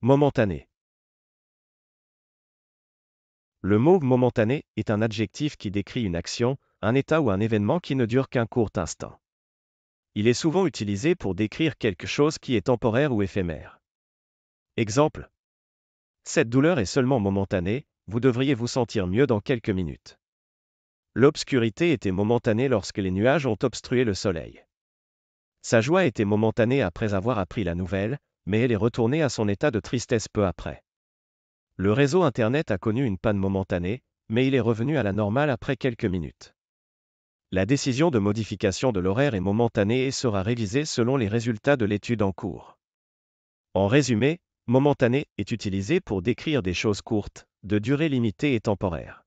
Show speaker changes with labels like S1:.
S1: Momentané. Le mot momentané est un adjectif qui décrit une action, un état ou un événement qui ne dure qu'un court instant. Il est souvent utilisé pour décrire quelque chose qui est temporaire ou éphémère. Exemple. Cette douleur est seulement momentanée, vous devriez vous sentir mieux dans quelques minutes. L'obscurité était momentanée lorsque les nuages ont obstrué le soleil. Sa joie était momentanée après avoir appris la nouvelle, mais elle est retournée à son état de tristesse peu après. Le réseau Internet a connu une panne momentanée, mais il est revenu à la normale après quelques minutes. La décision de modification de l'horaire est momentanée et sera révisée selon les résultats de l'étude en cours. En résumé, momentané est utilisé pour décrire des choses courtes, de durée limitée et temporaire.